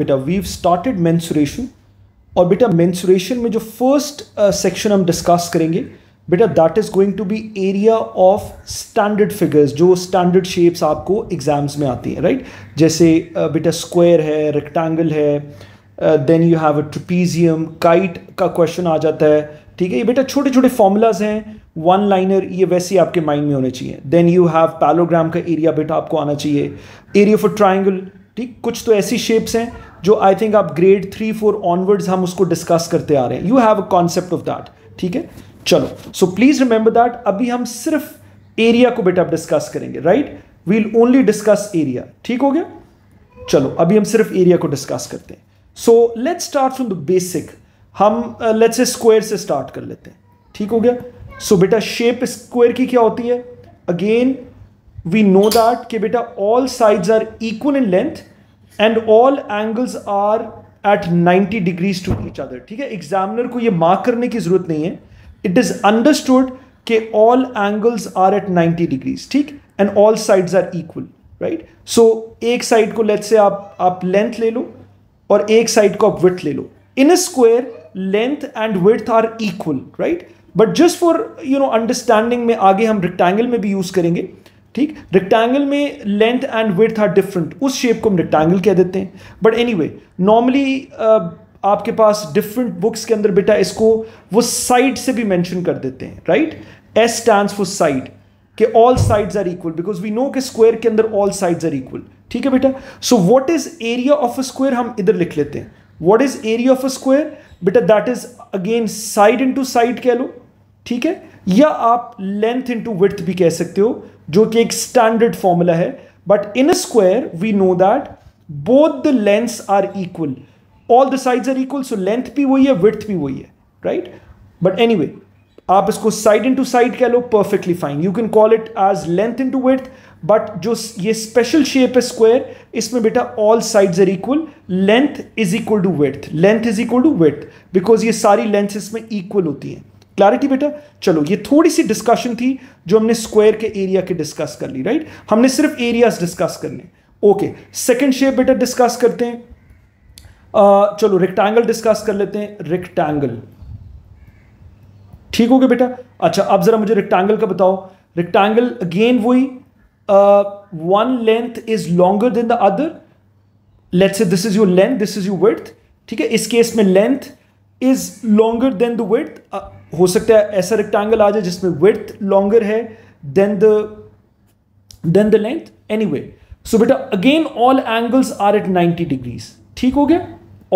बेटा weave started mensuration और बेटा मैंसुरेशन में जो फर्स्ट सेक्शन uh, हम डिस्कस करेंगे बेटा that is going to be area of standard figures जो स्टैंडर्ड शेप्स आपको एग्जाम्स में आती हैं राइट right? जैसे uh, बेटा स्क्वायर है रेक्टेंगल है then you have a trapezium kite का क्वेश्चन आ जाता है ठीक है ये बेटा छोटे छोटे फॉर्मूलाज हैं वन लाइनर ये वैसे ही आपके माइंड में होने चाहिए देन यू हैव पैलोग्राम का एरिया बेटा आपको आना चाहिए एरिया फॉर ट्राइंगल ठीक कुछ तो ऐसी शेप्स हैं जो आई थिंक आप ग्रेड थ्री फोर ऑनवर्ड्स हम उसको डिस्कस करते आ रहे हैं you have a concept of that ठीक है चलो सो प्लीज रिमेंबर दैट अभी हम सिर्फ एरिया को बेटा डिस्कस करेंगे right we'll only discuss area ठीक हो गया चलो अभी हम सिर्फ एरिया को डिस्कस करते हैं so let's start from the basic हम लेट्स uh, स्क्वायर से स्टार्ट कर लेते हैं ठीक हो गया सो so, बेटा शेप स्क्वायर की क्या होती है अगेन वी नो दैट कि बेटा all sides are equal in length and all angles are at 90 degrees to each other ठीक है एग्जामिनर को ये मार्क करने की जरूरत नहीं है इट इज अंडरस्टूड के all angles are at 90 degrees ठीक and all sides are equal right so एक साइड को लेट से आप आप लेंथ ले लो और एक साइड को आप विथ ले लो in a square length and width are equal right but just for you know understanding में आगे हम रेक्टेंगल में भी यूज करेंगे ठीक रेक्टेंगल में length and width are different उस शेप को हम रेक्टेंगल कह देते हैं बट एनी वे नॉर्मली आपके पास डिफरेंट बुक्स के अंदर बेटा इसको वो साइड से भी मैंशन कर देते हैं right S stand for side के all sides are equal because we know के स्क्वायर के अंदर ऑल साइड्स आर इक्वल ठीक है बेटा so what is area of a square हम इधर लिख लेते हैं what is area of a square बेटा that is again side into side कह लो ठीक है या आप लेंथ इनटू विथ भी कह सकते हो जो कि एक स्टैंडर्ड फॉर्मूला है but in square we know that both the lengths are equal all the sides are equal so length भी वही है विथ भी वही है राइट बट एनी आप इसको साइड इन टू साइड कह लो perfectly fine you can call it as length in width but बट जो ये स्पेशल शेप है स्क्वायर इसमें बेटा all sides are equal length is equal to width length is equal to width because ये सारी लेंथ इसमें इक्वल होती हैं क्लैरिटी बेटा चलो ये थोड़ी सी डिस्कशन थी जो हमने स्क्वायर के एरिया के डिस्कस कर ली राइट right? हमने सिर्फ एरियाज डिस्कस करने ओके सेकंड शेप बेटा डिस्कस करते हैं uh, चलो रेक्टेंगल डिस्कस कर लेते हैं रेक्टेंगल ठीक हो गया बेटा अच्छा अब जरा मुझे रेक्टेंगल का बताओ रेक्टेंगल अगेन वही one length is longer than the other let's say this is your length this is your width ठीक है इस केस में length is longer than the width हो सकता है ऐसा रेक्टेंगल आ जाए जिसमें विर्थ लॉन्गर है than the than the length anyway so बेटा again all angles are at 90 degrees ठीक हो गया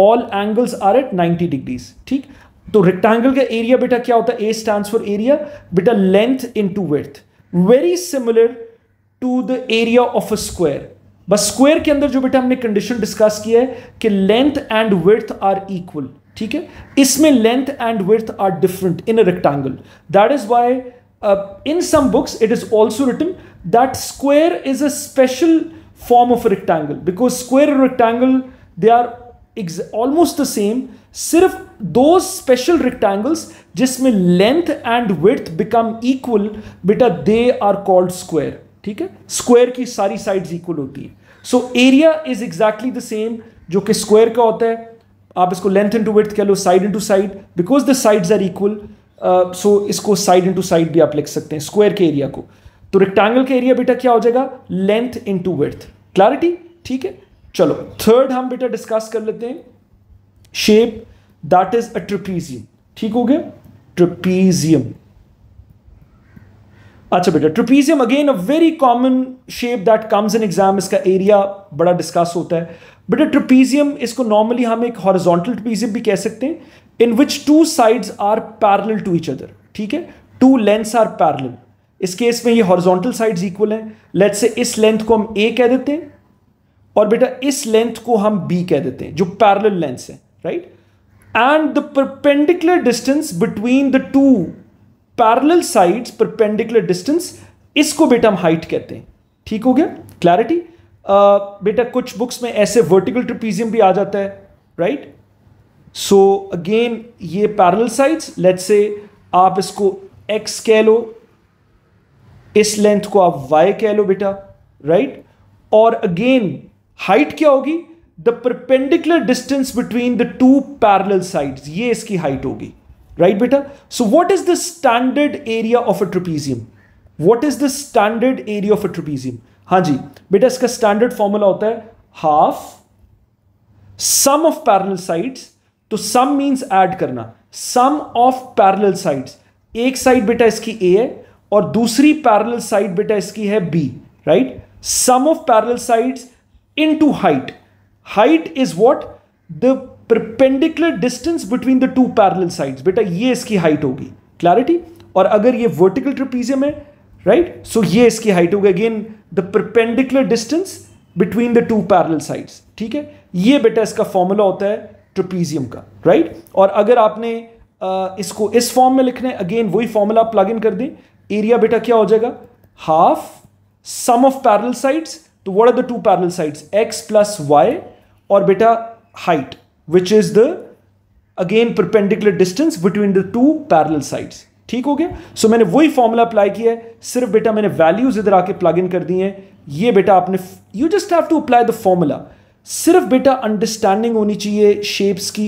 all angles are at 90 degrees ठीक तो रेक्टेंगल का एरिया बेटा क्या होता है ए स्टैंड फॉर एरिया बेटा length in into width very similar to the area of a square बस स्क्वायर के अंदर जो बेटा हमने कंडीशन डिस्कस किया है कि length and width are equal ठीक है इसमें length and width are different in a rectangle that is why in some books it is also written that square is a special form of rectangle because square rectangle they are almost the same सिर्फ दो special rectangles जिसमें length and width become equal बेटा they are called square ठीक है square की सारी side equal होती है so area is exactly the same जो कि स्क्वायर का होता है आप इसको लेंथ इनटू विथ कह लो side into side because the sides are equal so इसको साइड इनटू साइड भी आप लिख सकते हैं स्क्वायर के एरिया को तो रेक्टेंगल का एरिया बेटा क्या हो जाएगा लेंथ इनटू विथ क्लैरिटी ठीक है चलो थर्ड हम बेटा डिस्कस कर लेते हैं shape that is a trapezium ठीक हो गया ट्रिपीजियम अच्छा बेटा trapezium again a very common shape that comes in exam इसका एरिया बड़ा डिस्कस होता है बेटा ट्रपीजियम इसको नॉर्मली हम एक हॉरिजॉन्टल ट्रपीजियम भी कह सकते हैं in which two sides are parallel to each other ठीक है टू लेंथ्स आर पैरल इस केस में ये हॉरिजॉन्टल साइड्स इक्वल हैं लेट्स से इस लेंथ को हम ए कह देते हैं और बेटा इस लेंथ को हम बी कह देते हैं जो पैरल लेंथ्स है right and the perpendicular distance between the two parallel sides perpendicular distance इसको बेटा हम हाइट कहते हैं ठीक हो गया क्लैरिटी बेटा कुछ बुक्स में ऐसे वर्टिकल ट्रिपीजियम भी आ जाता है राइट सो अगेन ये पैरल साइड्स लेट से आप इसको एक्स कह लो इस लेंथ को आप वाई कह लो बेटा राइट right? और अगेन हाइट क्या होगी the perpendicular distance between the two parallel sides ये इसकी हाइट होगी राइट बेटा so what is the standard area of a trapezium what is the standard area of a trapezium हाँ जी बेटा इसका स्टैंडर्ड फॉर्मूला होता है half sum of parallel sides तो सम मीन्स ऐड करना सम ऑफ पैरल साइड्स एक side बेटा इसकी ए है और दूसरी पैरल साइड बेटा इसकी है B right sum of parallel sides into height height is what the perpendicular distance between the two parallel sides बेटा ये इसकी हाइट होगी क्लैरिटी और अगर ये वर्टिकल ट्रिपीजियम है राइट right? सो so ये इसकी हाइट होगी again the perpendicular distance between the two parallel sides ठीक है ये बेटा इसका फॉर्मूला होता है ट्रपीजियम का राइट और अगर आपने आ, इसको इस फॉर्म में लिखना है अगेन वही फॉर्मूला आप प्लग इन कर दें एरिया बेटा क्या हो जाएगा half sum of parallel sides तो what are the two parallel sides X plus Y और बेटा height which is the again perpendicular distance between the two parallel sides ठीक हो गया सो so, मैंने वही फॉर्मूला अप्लाई किया है सिर्फ बेटा मैंने वैल्यूज इधर आके प्लग इन कर दी हैं ये बेटा आपने you just have to apply the formula सिर्फ बेटा अंडरस्टैंडिंग होनी चाहिए शेप्स की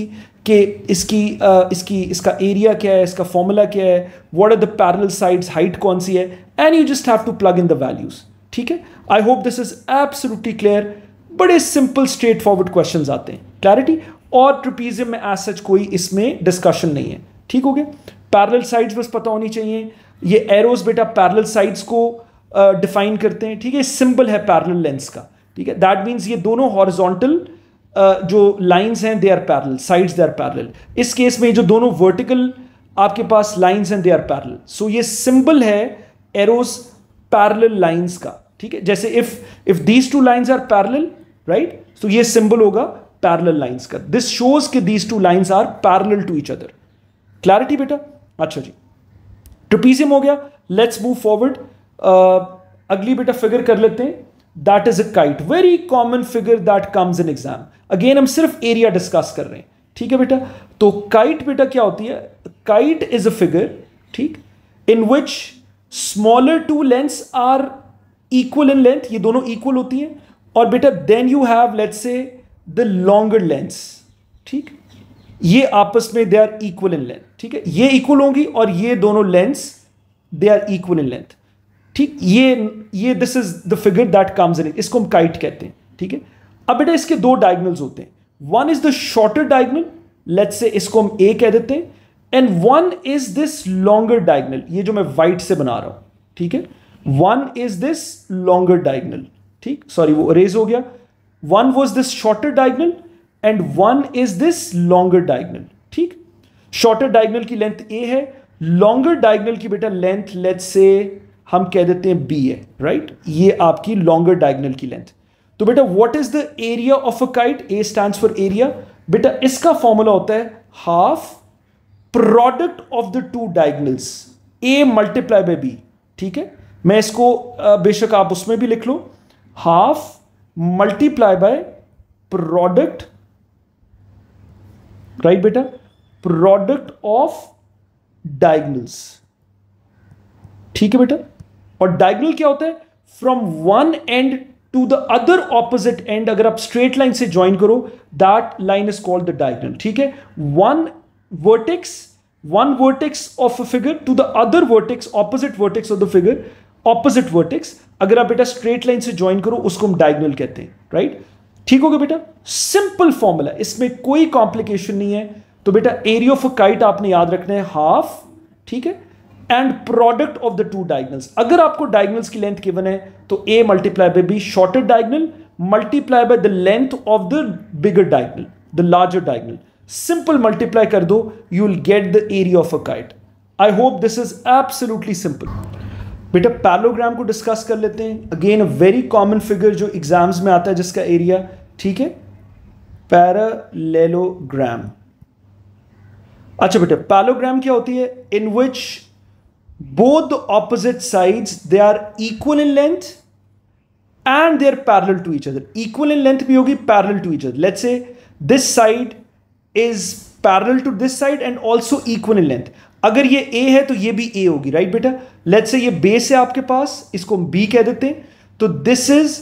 कि इसकी आ, इसकी इसका एरिया क्या है इसका फॉर्मूला क्या है what are the parallel sides height कौन सी है and you just have to plug in the values ठीक है I hope this is absolutely clear बड़े सिंपल स्ट्रेट फॉरवर्ड क्वेश्चन आते हैं क्लैरिटी और ट्रिपीजियम में एज सच कोई इसमें डिस्कशन नहीं है ठीक हो गया पैरल साइड्स बस पता होनी चाहिए ये एरोज बेटा पैरल साइड्स को डिफाइन uh, करते हैं ठीक है सिंपल है पैरल लेंस का ठीक है दैट मीन्स ये दोनों हॉरिजॉन्टल uh, जो लाइंस हैं they are parallel sides they are parallel इस केस में जो दोनों वर्टिकल आपके पास लाइंस हैं दे आर पैरल सो ये सिंबल है एरोज पैरल लाइंस का ठीक है जैसे if if these two lines are parallel right तो ये सिंबल होगा पैरल लाइन्स का दिस शोज के these two lines are parallel to each other clarity बेटा अच्छा जी ट्रपीजियम हो गया लेट्स मूव फॉरवर्ड अगली बेटा फिगर कर लेते हैं that is a kite very common figure that comes in exam again हम सिर्फ एरिया डिस्कस कर रहे हैं ठीक है बेटा तो काइट बेटा क्या होती है काइट इज अ फिगर ठीक in which smaller two length are equal in length ये दोनों इक्वल होती हैं और बेटा then you have let's say the longer lengths ठीक ये आपस में they are equal in length ठीक है ये इक्वल होंगी और ये दोनों lengths they are equal in length ठीक ये ये this is the figure that comes in इसको हम काइट कहते हैं ठीक है अब बेटा इसके दो डायगनल्स होते हैं one is the shorter diagonal let's say इसको हम ए कह देते हैं and one is this longer diagonal ये जो मैं वाइट से बना रहा हूं ठीक है one is this longer diagonal ठीक सॉरी वो अरेज हो गया one was this shorter diagonal and one is this longer diagonal ठीक शॉर्टर डायगनल की लेंथ ए है लॉन्गर डायगनल की बेटा लेंथ लेट से हम कह देते हैं बी है राइट right? ये आपकी लॉन्गर डायगनल की लेंथ तो बेटा what is the area of a kite A stand for area बेटा इसका फॉर्मूला होता है half product of the two diagonals A multiply by B ठीक है मैं इसको बेशक आप उसमें भी लिख लो half multiply by product right बेटा प्रोडक्ट ऑफ डायगनल्स ठीक है बेटा और डायगनल क्या होता है from one end to the other opposite end अगर आप स्ट्रेट लाइन से ज्वाइन करो that line is called the diagonal ठीक है one vertex one vertex of a figure to the other vertex opposite vertex of the figure opposite vertex अगर आप बेटा straight line से ज्वाइन करो उसको हम डायगनल कहते हैं राइट right? ठीक गया बेटा सिंपल फॉर्मूला इसमें कोई कॉम्प्लिकेशन नहीं है तो बेटा एरिया ऑफ काइट आपने याद रखना है हाफ ठीक है and product of the two diagonals अगर आपको डायगनल्स की लेंथ गिवन है तो A multiply by B shorter diagonal multiply by the length of the bigger diagonal the larger diagonal simple multiply कर दो you will get the area of a kite I hope this is absolutely simple बेटा parallelogram को discuss कर लेते हैं again a very common figure जो exams में आता है जिसका एरिया ठीक है पैरालेलोग्राम अच्छा बेटा पैलोग्राम क्या होती है in which both opposite sides they are equal in length and they are parallel to each other equal in length भी होगी parallel to each other let's say this side is parallel to this side and also equal in length अगर ये ए है तो ये भी ए होगी right बेटा लेट से ये बेस है आपके पास इसको हम बी कह देते हैं तो this is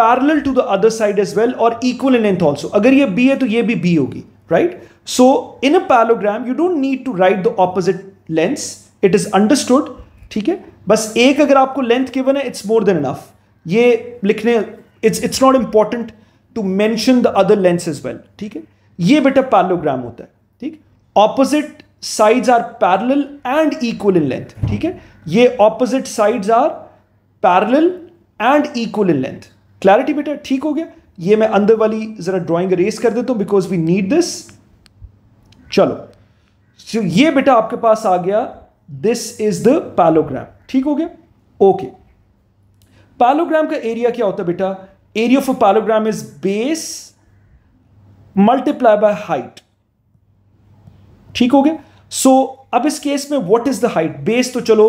parallel to the other side as well और इक्वल इन लेंथ ऑल्सो अगर ये बी है तो ये भी बी होगी right so in a parallelogram you don't need to write the opposite lengths it is understood ठीक है बस एक अगर आपको लेंथ गिवन है इट्स मोर देन इनफ ये लिखने it's it's not important to mention the other lengths as well ठीक है ये बेटा पैलोग्राम होता है ठीक opposite sides are parallel and equal in length ठीक है ये opposite sides are parallel and equal in length clarity बेटा ठीक हो गया ये मैं अंदर वाली जरा ड्राइंग रेस कर देता हूं बिकॉज वी नीड दिस चलो so ये बेटा आपके पास आ गया दिस इज द पैलोग्राम ठीक हो गया ओके पैलोग्राम का एरिया क्या होता है बेटा area of a parallelogram is base multiply by height ठीक हो गया सो so, अब इस केस में what is the height base तो चलो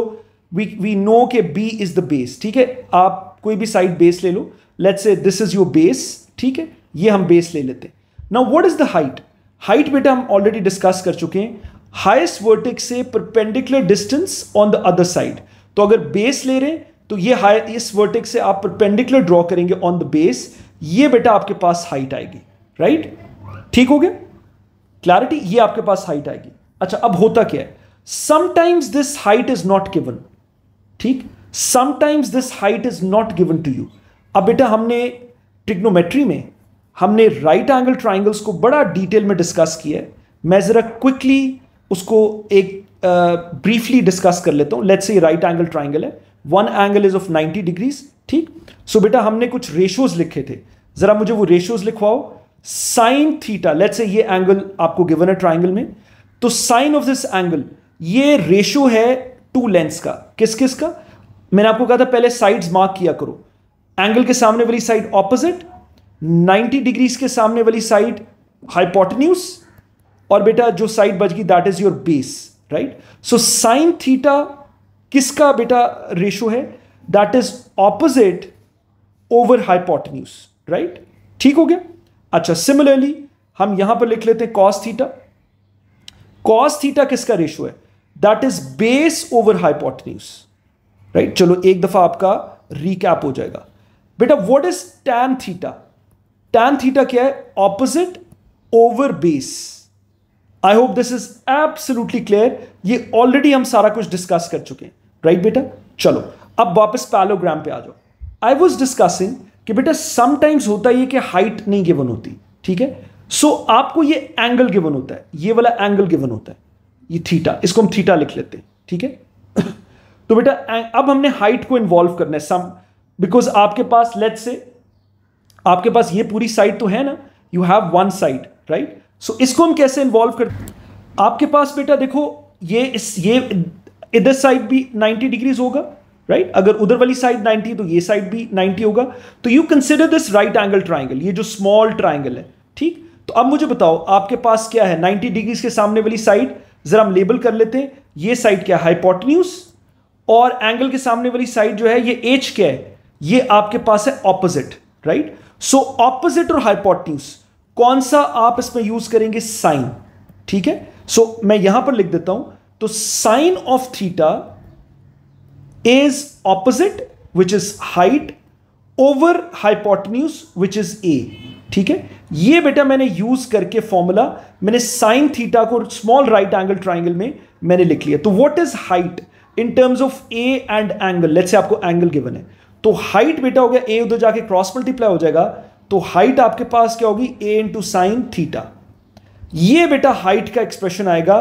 वी वी नो के बी इज द बेस ठीक है आप कोई भी साइड बेस ले लो let's say this is your base ठीक है ये हम बेस ले लेते now what is the height height बेटा हम ऑलरेडी डिस्कस कर चुके हैं हाइस्ट वर्टिक से perpendicular distance on the other side तो अगर बेस ले रहे हैं तो ये हाई इस वर्टिक से आप परपेंडिकुलर ड्रॉ करेंगे ऑन द बेस ये बेटा आपके पास हाइट आएगी राइट ठीक हो गया क्लैरिटी ये आपके पास हाइट आएगी अच्छा अब होता क्या है sometimes this height is not given ठीक sometimes this height is not given to you अब बेटा हमने ट्रिग्नोमेट्री में हमने राइट एंगल ट्राइंगल्स को बड़ा डिटेल में डिस्कस किया है मैं ज़रा क्विकली उसको एक ब्रीफली uh, डिस्कस कर लेता हूं let's say right angle triangle है one angle is of 90 degrees ठीक सो so, बेटा हमने कुछ रेशोज लिखे थे ज़रा मुझे वो रेशोज लिखवाओ साइन थीटा लेट्स से ये एंगल आपको गिवन है ट्राइंगल में तो साइन ऑफ दिस एंगल ये रेशो है टू लेंस का किस किस का मैंने आपको कहा था पहले साइड्स मार्क किया करो एंगल के सामने वाली साइड ऑपोजिट 90 डिग्रीज के सामने वाली साइड हाइपोटन्यूस और बेटा जो साइड बच गई that is your base right so sine theta किसका बेटा रेशो है that is opposite over hypotenuse right ठीक हो गया अच्छा सिमिलरली हम यहां पर लिख लेते हैं कॉस थीटा कॉस थीटा किसका रेशो है that is base over hypotenuse right चलो एक दफा आपका रिकैप हो जाएगा बेटा what is tan theta tan theta क्या है opposite over base I hope this is absolutely clear ये ऑलरेडी हम सारा कुछ डिस्कस कर चुके हैं राइट बेटा चलो अब वापस पैलोग्राम पे आ जाओ आई वॉज डिस्कसिंग कि बेटा समटाइम्स होता है कि हाइट नहीं गिवन होती ठीक है सो so, आपको ये एंगल गिवन होता है ये वाला एंगल गिवन होता है ये थीटा इसको हम थीटा लिख लेते हैं ठीक है तो बेटा अब हमने हाइट को इन्वॉल्व करना है सम बिकॉज आपके पास लेट से आपके पास ये पूरी साइड तो है ना you have one side right so इसको हम कैसे इन्वॉल्व कर आपके पास बेटा देखो ये इस ये इधर साइड भी 90 डिग्रीज होगा राइट right? अगर उधर वाली साइड 90 तो ये साइड भी 90 होगा तो you consider this right angle triangle ये जो स्मॉल ट्राइंगल है ठीक तो अब मुझे बताओ आपके पास क्या है 90 डिग्रीज के सामने वाली साइड जरा हम लेबल कर लेते हैं ये साइड क्या है हाइपोटन्यूज और एंगल के सामने वाली साइड जो है ये एच क्या है ये आपके पास है ऑपोजिट राइट सो ऑपोजिट और हाइपोटन्यूज कौन सा आप इसमें यूज करेंगे साइन ठीक है सो so, मैं यहां पर लिख देता हूं तो sine of theta is opposite which is height over hypotenuse which is A ठीक है ये बेटा मैंने यूज करके फॉर्मूला मैंने साइन थीटा को स्मॉल राइट एंगल ट्राइंगल में मैंने लिख लिया तो what is height in terms of A and angle let's say आपको एंगल गिवन है तो हाइट बेटा हो गया ए उधर जाके क्रॉस मल्टीप्लाई हो जाएगा तो हाइट आपके पास क्या होगी ए इंटू साइन थीटा ये बेटा हाइट का एक्सप्रेशन आएगा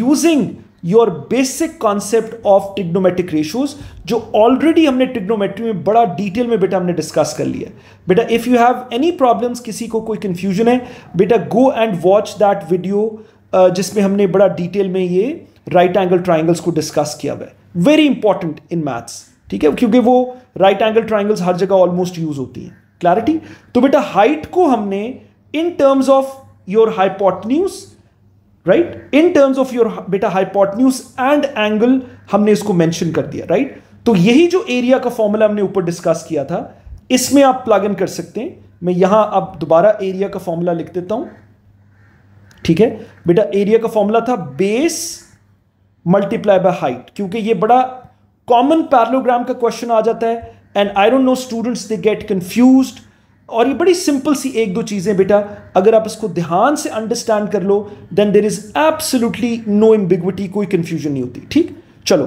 using your basic concept of trigonometric ratios जो ऑलरेडी हमने टिग्नोमेट्री में बड़ा डिटेल में बेटा हमने डिस्कस कर लिया बेटा if you have any problems किसी को कोई कंफ्यूजन है बेटा go and watch that video जिसमें हमने बड़ा डिटेल में ये राइट एंगल ट्राइंगल्स को डिस्कस किया हुआ है वेरी इंपॉर्टेंट इन मैथ्स ठीक है क्योंकि वो राइट एंगल ट्राइंगल्स हर जगह ऑलमोस्ट यूज होती हैं क्लैरिटी तो बेटा हाइट को हमने in terms of your hypotenuse right in terms of your बेटा हाइपोटन्यूज एंड एंगल हमने इसको मैंशन कर दिया राइट right? तो यही जो एरिया का फॉर्मूला हमने ऊपर डिस्कस किया था इसमें आप प्लग इन कर सकते हैं मैं यहां अब दोबारा एरिया का फॉर्मूला लिख देता हूं ठीक है बेटा एरिया का फॉर्मूला था बेस मल्टीप्लाई बाय हाइट क्योंकि ये बड़ा कॉमन पैरलोग्राम का क्वेश्चन आ जाता है and I don't know students they get confused और ये बड़ी सिंपल सी एक दो चीज़ें बेटा अगर आप इसको ध्यान से अंडरस्टैंड कर लो then there is absolutely no ambiguity कोई कंफ्यूजन नहीं होती ठीक चलो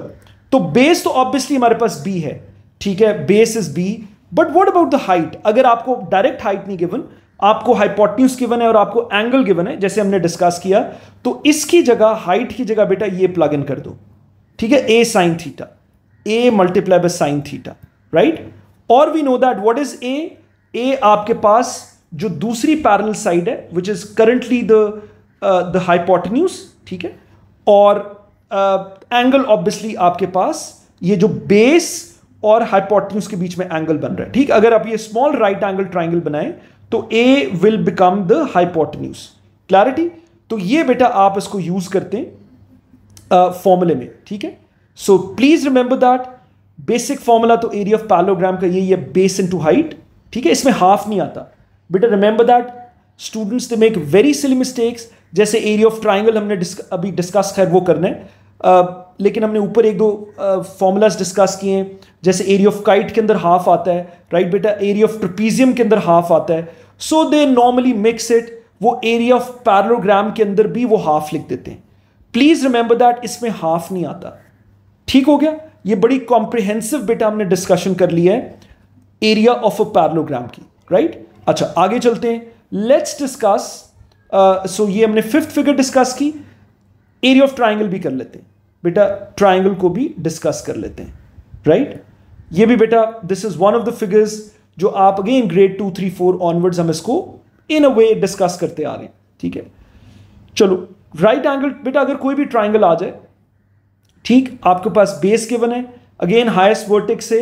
तो बेस तो ऑब्वियसली हमारे पास बी है ठीक है base is B but what about the height अगर आपको डायरेक्ट हाइट नहीं गिवन आपको हाइपोटन्यूज गिवन है और आपको एंगल गिवन है जैसे हमने डिस्कस किया तो इसकी जगह हाइट की जगह बेटा ये प्लग इन कर दो ठीक है A sine theta A multiply by sine theta right और we know that what is A A आपके पास जो दूसरी पैरल साइड है which is currently the hypotenuse ठीक है और एंगल uh, ऑब्वियसली आपके पास ये जो बेस और हाइपोटन्यूज के बीच में एंगल बन रहा है ठीक अगर आप ये स्मॉल राइट एंगल ट्राइंगल बनाएं तो A will become the hypotenuse clarity तो ये बेटा आप इसको यूज करते हैं फॉर्मूले uh, में ठीक है so please remember that basic formula तो एरिया ऑफ पैलोग्राम का यही है बेस इनटू हाइट ठीक है इसमें हाफ नहीं आता बेटा remember that students they make very silly mistakes जैसे एरिया ऑफ ट्राइंगल हमने डिस्क, अभी डिस्कस खैर वो करना है लेकिन हमने ऊपर एक दो फॉर्मूलाज डिस्कस किए हैं जैसे एरिया ऑफ काइट के अंदर हाफ आता है राइट बेटा एरिया ऑफ ट्रपीजियम के अंदर हाफ आता है so they normally mix it वो एरिया ऑफ पैरोग्राम के अंदर भी वो हाफ लिख देते हैं प्लीज रिमेंबर दैट इसमें हाफ नहीं आता ठीक हो गया ये बड़ी कॉम्प्रिहेंसिव बेटा हमने डिस्कशन कर लिया है एरिया ऑफ अ पैरलोग्राम की राइट right? अच्छा आगे चलते हैं लेट्स डिस्कस सो ये हमने फिफ्थ फिगर डिस्कस की एरिया ऑफ ट्राइंगल भी कर लेते हैं बेटा ट्राइंगल को भी डिस्कस कर लेते हैं राइट right? ये भी बेटा this is one of the figures जो आप again grade two three four onwards हम इसको इन अ वे डिस्कस करते आ रहे हैं ठीक है चलो राइट right एंगल बेटा अगर कोई भी ट्राइंगल आ जाए ठीक आपके पास बेस केवन है अगेन हाइस्ट वर्टिक्स है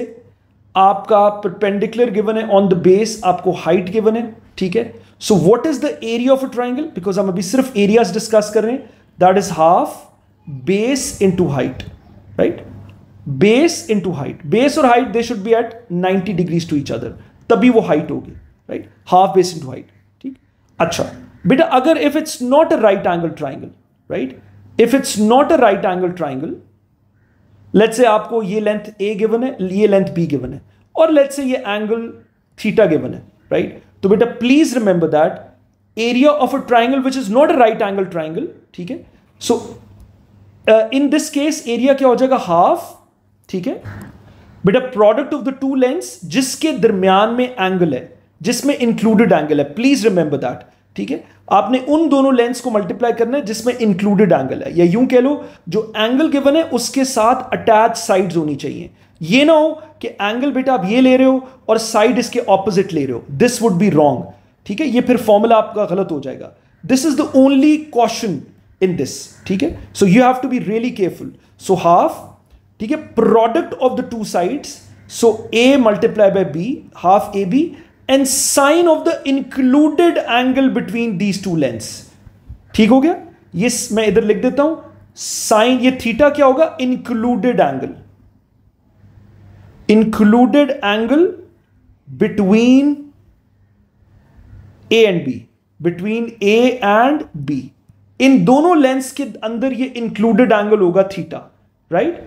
आपका परपेंडिकुलर गिवन है ऑन द बेस आपको हाइट गिवन है ठीक है so what is the area of a triangle because हम अभी सिर्फ एरियाज डिस्कस कर रहे हैं that is half base into height right base into height base और height they should be at 90 degrees to each other तभी वो height होगी right half base into height ठीक अच्छा बेटा अगर if it's not a right angle triangle right if it's not a right angle triangle let say आपको ये length ए given है ये लेंथ बी गिवन है और लेट से ये एंगल थीटा गिवन है राइट right? तो बेटा please remember that area of a triangle which is not a right angle triangle ठीक है so in this case area क्या हो जाएगा हाफ ठीक है बेटा product of the two lengths जिसके दरमियान में एंगल है जिसमें इंक्लूडेड एंगल है प्लीज रिमेंबर दैट ठीक है आपने उन दोनों लेंस को मल्टीप्लाई करना है जिसमें इंक्लूडेड एंगल है या यूं कह लो जो एंगल गिवन है उसके साथ अटैच साइड्स होनी चाहिए ये ना हो कि एंगल बेटा आप ये ले रहे हो और साइड इसके ऑपोजिट ले रहे हो दिस वुड बी रॉन्ग ठीक है ये फिर फॉर्मूला आपका गलत हो जाएगा this is the only caution in this ठीक है so you have to be really careful so half ठीक है product of the two sides so A multiply by B half A B and sine of the included angle between these two lengths ठीक हो गया ये मैं इधर लिख देता हूं साइन ये थीटा क्या होगा included angle included angle between A and B between A and B इन दोनों लेंस के अंदर ये इंक्लूडेड एंगल होगा थीटा राइट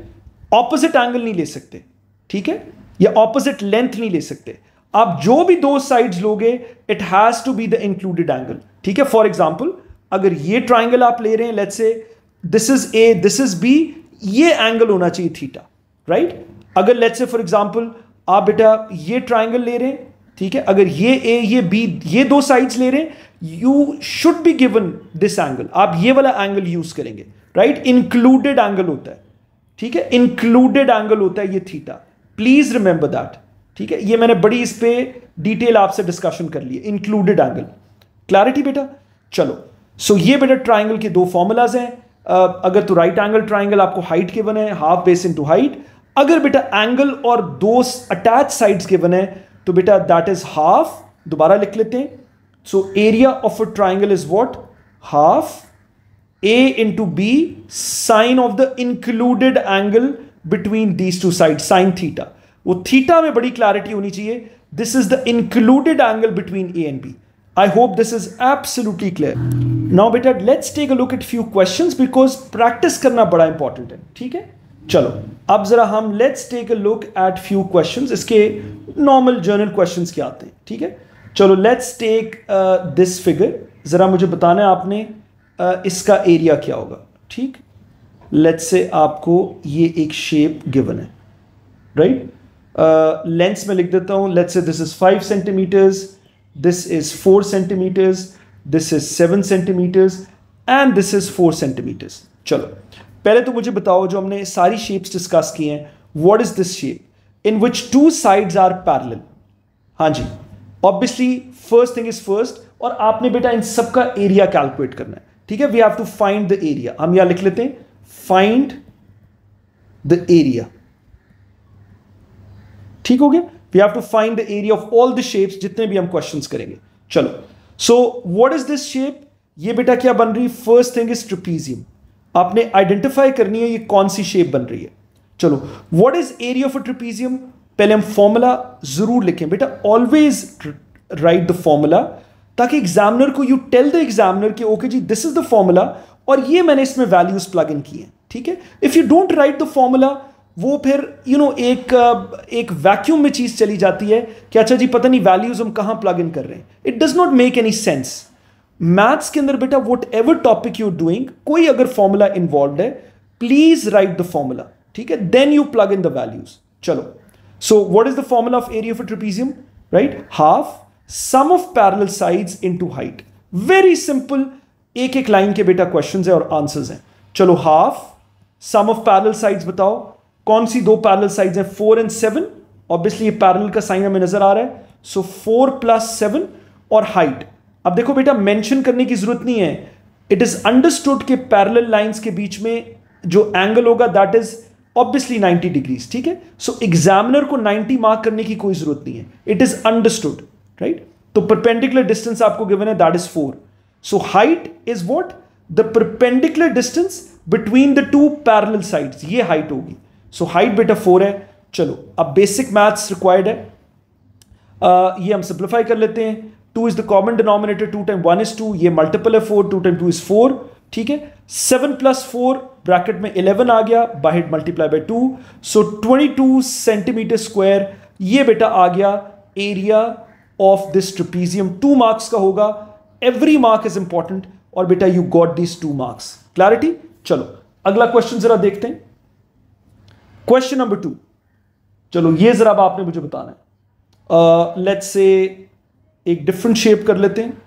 ऑपोजिट एंगल नहीं ले सकते ठीक है या ऑपोजिट लेंथ नहीं ले सकते आप जो भी दो साइड्स लोगे it has to be the included angle ठीक है फॉर एग्जाम्पल अगर ये ट्राइंगल आप ले रहे हैं let's say this is A this is B ये एंगल होना चाहिए थीटा राइट अगर लेट्स से फॉर एग्जाम्पल आप बेटा ये ट्राइंगल ले रहे हैं ठीक है अगर ये ए ये बी ये दो साइड्स ले रहे हैं you should be given this angle आप ये वाला एंगल यूज करेंगे राइट इंक्लूडेड एंगल होता है ठीक है इंक्लूडेड एंगल होता है ये थीटा प्लीज रिमेंबर दैट ठीक है ये मैंने बड़ी इस पर डिटेल आपसे डिस्कशन कर ली इंक्लूडेड एंगल क्लैरिटी बेटा चलो सो so ये बेटा ट्राइंगल के दो फॉर्मूलाज हैं अगर तो राइट एंगल ट्राइंगल आपको हाइट के बने हाफ बेस इंटू हाइट अगर बेटा एंगल और दो अटैच साइड्स के बने तो बेटा दैट इज हाफ दोबारा लिख लेते हैं so area of a triangle is what half A into B sine of the included angle between these two side sine theta वो थीटा में बड़ी क्लैरिटी होनी चाहिए this is the included angle between A and B I hope this is absolutely clear now बेटा let's take a look at few question because practice करना बड़ा important है ठीक है चलो अब जरा हम let's take a look at few question इसके नॉर्मल जर्नल क्वेश्चन क्या आते हैं ठीक है चलो लेट्स टेक दिस फिगर जरा मुझे बताना आपने uh, इसका एरिया क्या होगा ठीक लेट्स से आपको ये एक शेप गिवन है राइट right? लेंस uh, में लिख देता हूँ let's this is five centimetres this is four centimetres this is seven centimetres and this is four centimetres चलो पहले तो मुझे बताओ जो हमने सारी शेप्स डिस्कस की हैं what is this shape in which two sides are parallel हाँ जी obviously first thing is first और आपने बेटा इन सबका एरिया कैलकुलेट करना है ठीक है we have to find the area हम यहां लिख लेते हैं फाइंड द एरिया ठीक हो गया we have to find the area of all the shapes जितने भी हम क्वेश्चन करेंगे चलो so what is this shape ये बेटा क्या बन रही फर्स्ट थिंग इज ट्रिपीजियम आपने आइडेंटिफाई करनी है ये कौन सी शेप बन रही है चलो what is area of a trapezium पहले हम फॉर्मूला जरूर लिखें बेटा ऑलवेज राइट द फॉर्मूला ताकि एग्जामिनर को यू टेल द एग्जामिनर कि ओके जी दिस इज द फॉर्मूला और ये मैंने इसमें वैल्यूज प्लग इन किए ठीक है if you don't write the formula वो फिर यू you नो know, एक uh, एक वैक्यूम में चीज़ चली जाती है कि अच्छा जी पता नहीं वैल्यूज हम कहाँ प्लग इन कर रहे हैं it does not make any sense maths के अंदर बेटा whatever topic you doing कोई अगर फॉर्मूला इन्वॉल्व है प्लीज राइट द फॉर्मूला ठीक है then you plug in the values चलो so what is the formula of area of trapezium right half sum of parallel sides into height very simple एक एक line के बेटा question है और answers हैं चलो half sum of parallel sides बताओ कौन सी दो पैरल साइड है फोर एंड सेवन ऑब्वियसली ये पैरल का साइन हमें नजर आ रहा है सो फोर प्लस सेवन और हाइट अब देखो बेटा मेंशन करने की जरूरत नहीं है इट इज अंडरस्टूड के पैरल लाइंस के बीच में जो एंगल होगा दैट इज ऑब्वियसली 90 डिग्रीज ठीक है सो एग्जामिनर को 90 मार्क करने की कोई जरूरत नहीं है इट इज अंडरस्टूड राइट तो परपेंडिकुलर डिस्टेंस आपको गिवन है that is four so height is what the perpendicular distance between the two parallel side ये हाइट होगी सो हाइट बेटा फोर है चलो अब बेसिक मैथ्स रिक्वायर्ड है uh, ये हम सिंप्लीफाई कर लेते हैं two is the common denominator two time one is two ये मल्टीपल है four two time two is four ठीक है सेवन प्लस फोर ब्रैकेट में इलेवन आ गया बाहिड multiply by two so twenty two centimetre square ये बेटा आ गया area of this trapezium two marks का होगा एवरी मार्क इज इंपॉर्टेंट और बेटा you got this two marks clarity चलो अगला क्वेश्चन जरा देखते हैं क्वेश्चन नंबर टू चलो ये जरा आपने मुझे बताना है लेट्स uh, से एक डिफरेंट शेप कर लेते हैं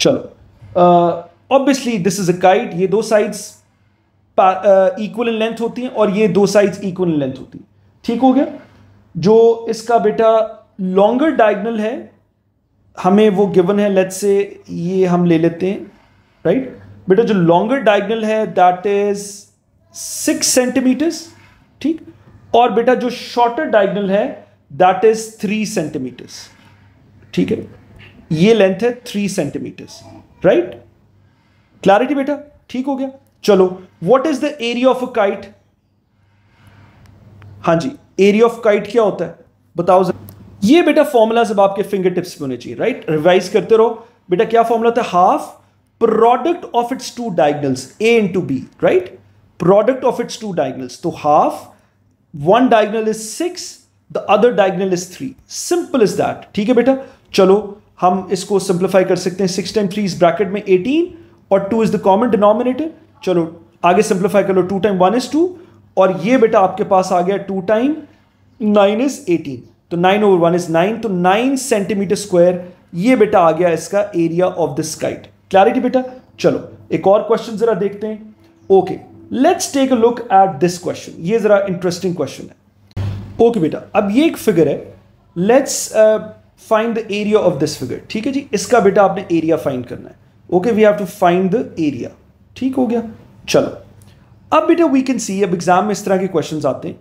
चलो obviously this is a kite ये दो साइड्स इक्वल इन लेंथ होती हैं और ये दो साइड्स इक्वल इन लेंथ होती हैं ठीक हो गया जो इसका बेटा लॉन्गर डायगनल है हमें वो गिवन है लेट्स से ये हम ले लेते हैं राइट right? बेटा जो लॉन्गर डायगनल है दैट इज सिक्स सेंटीमीटर्स ठीक और बेटा जो शॉर्टर डायगनल है दैट इज थ्री सेंटीमीटर्स ठीक है ये लेंथ है थ्री सेंटीमीटर्स राइट क्लैरिटी बेटा ठीक हो गया चलो what is the area of a kite हाँ जी एरिया ऑफ काइट क्या होता है बताओ ये बेटा फॉर्मूला सब आपके फिंगर टिप्स में होने चाहिए राइट रिवाइज करते रहो बेटा क्या फॉर्मूला था half product of its two diagonals A into B right product of its two diagonals तो half one diagonal is six the other diagonal is three simple is that ठीक है बेटा चलो हम इसको सिंप्लीफाई कर सकते हैं six time three is bracket में एटीन और two is the common denominator चलो आगे सिंप्लीफाई कर लो two time one is two और ये बेटा आपके पास आ गया two time nine is eighteen तो nine over one is nine तो नाइन सेंटीमीटर स्क्वायर ये बेटा आ गया इसका area of this kite clarity बेटा चलो एक और क्वेश्चन जरा देखते हैं okay let's take a look at this question ये जरा इंटरेस्टिंग क्वेश्चन है ओके okay, बेटा अब ये एक फिगर है let's find the area of this figure ठीक है जी इसका बेटा आपने एरिया फाइंड करना है okay we have to find the area ठीक हो गया चलो अब बेटा वी कैन सी अब एग्जाम में इस तरह के क्वेश्चंस आते हैं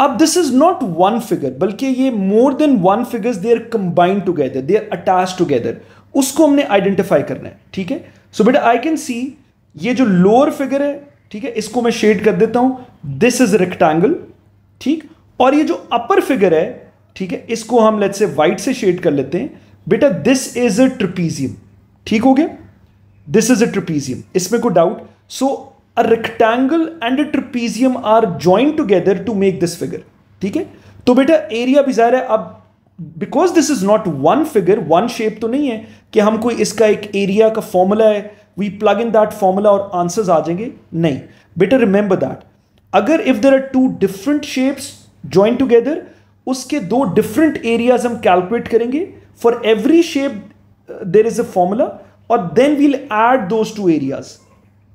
अब this is not one figure बल्कि ये more than one figures they are combined together they are attach together उसको हमने आइडेंटिफाई करना है ठीक है सो बेटा आई कैन सी ये जो लोअर फिगर है ठीक है इसको मैं शेड कर देता हूं दिस इज रेक्टेंगल ठीक और ये जो अपर फिगर है ठीक है इसको हम लेट से व्हाइट से शेड कर लेते हैं बेटा दिस इज अ ट्रिपीजियम ठीक हो गया दिस इज अ ट्रिपीजियम इसमें कोई doubt so a rectangle and a trapezium are joint together to make this figure ठीक है तो बेटा एरिया भी जाहिर है अब because this is not one figure one shape तो नहीं है कि हम कोई इसका एक एरिया का फॉर्मूला है we plug in that formula और आंसर्स आ जाएंगे नहीं बेटर रिमेंबर दैट अगर if there are two different shapes join together उसके दो डिफरेंट एरियाज हम कैलकुलेट करेंगे for every shape there is a formula और then we'll add those two areas